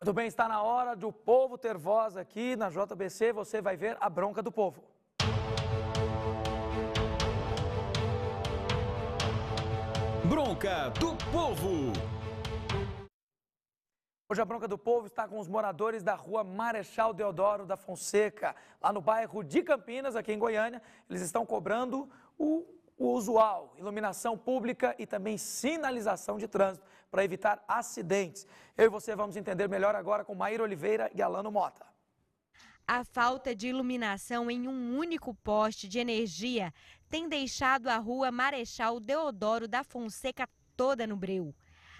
Muito bem, está na hora do povo ter voz aqui na JBC. Você vai ver a bronca do povo. Bronca do povo. Hoje a Bronca do Povo está com os moradores da rua Marechal Deodoro da Fonseca, lá no bairro de Campinas, aqui em Goiânia. Eles estão cobrando o o usual, iluminação pública e também sinalização de trânsito para evitar acidentes. Eu e você vamos entender melhor agora com Maíra Oliveira e Alano Mota. A falta de iluminação em um único poste de energia tem deixado a rua Marechal Deodoro da Fonseca toda no breu.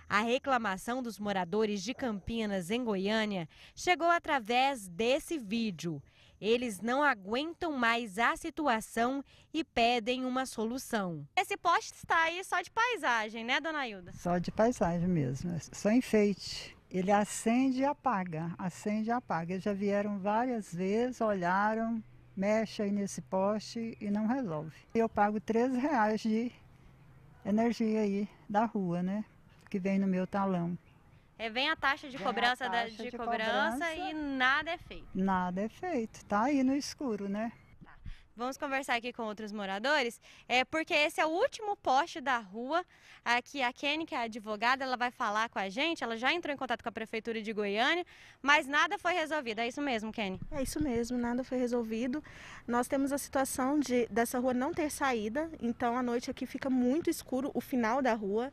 A reclamação dos moradores de Campinas, em Goiânia, chegou através desse vídeo. Eles não aguentam mais a situação e pedem uma solução. Esse poste está aí só de paisagem, né, dona Hilda? Só de paisagem mesmo, é só enfeite. Ele acende e apaga, acende e apaga. Eles já vieram várias vezes, olharam, mexe aí nesse poste e não resolve. Eu pago 13 reais de energia aí da rua, né? Que vem no meu talão. É, vem a taxa de cobrança, taxa da, de, de cobrança, cobrança, e nada é feito. Nada é feito, tá aí no escuro, né? Tá. Vamos conversar aqui com outros moradores, é porque esse é o último poste da rua. Aqui a Kenny, que é a advogada, ela vai falar com a gente. Ela já entrou em contato com a prefeitura de Goiânia, mas nada foi resolvido. É isso mesmo, Kenny? É isso mesmo, nada foi resolvido. Nós temos a situação de dessa rua não ter saída, então a noite aqui fica muito escuro, o final da rua.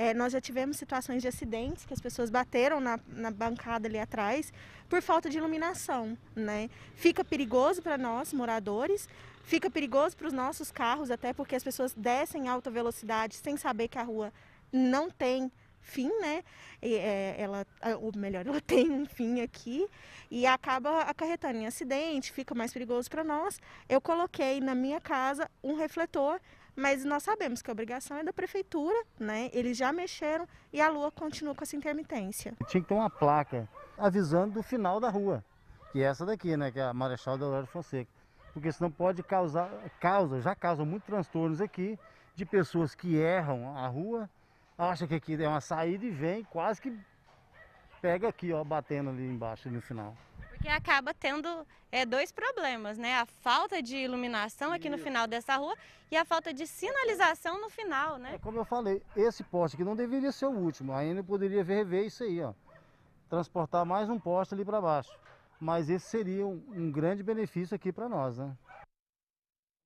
É, nós já tivemos situações de acidentes que as pessoas bateram na, na bancada ali atrás por falta de iluminação, né? Fica perigoso para nós, moradores, fica perigoso para os nossos carros, até porque as pessoas descem em alta velocidade sem saber que a rua não tem fim, né? E, é, ela, ou melhor, ela tem um fim aqui e acaba acarretando em acidente, fica mais perigoso para nós. Eu coloquei na minha casa um refletor mas nós sabemos que a obrigação é da prefeitura, né? Eles já mexeram e a lua continua com essa intermitência. Tinha que ter uma placa avisando do final da rua, que é essa daqui, né? Que é a Marechal Deodoro Fonseca. Porque senão pode causar, causa, já causa muitos transtornos aqui de pessoas que erram a rua, acham que aqui é uma saída e vem, quase que pega aqui, ó, batendo ali embaixo no final. Porque acaba tendo é, dois problemas, né? A falta de iluminação aqui no final dessa rua e a falta de sinalização no final, né? É como eu falei, esse poste aqui não deveria ser o último, ainda poderia rever isso aí, ó. Transportar mais um poste ali para baixo. Mas esse seria um, um grande benefício aqui para nós, né?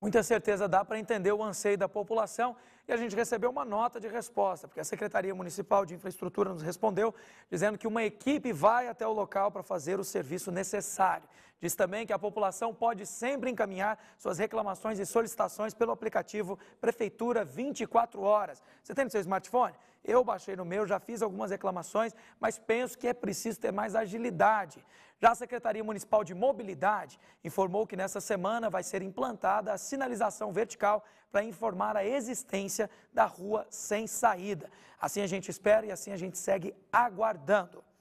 Muita certeza dá para entender o anseio da população e a gente recebeu uma nota de resposta, porque a Secretaria Municipal de Infraestrutura nos respondeu dizendo que uma equipe vai até o local para fazer o serviço necessário. Diz também que a população pode sempre encaminhar suas reclamações e solicitações pelo aplicativo Prefeitura 24 Horas. Você tem no seu smartphone? Eu baixei no meu, já fiz algumas reclamações, mas penso que é preciso ter mais agilidade. Já a Secretaria Municipal de Mobilidade informou que nessa semana vai ser implantada a sinalização vertical para informar a existência da rua sem saída. Assim a gente espera e assim a gente segue aguardando.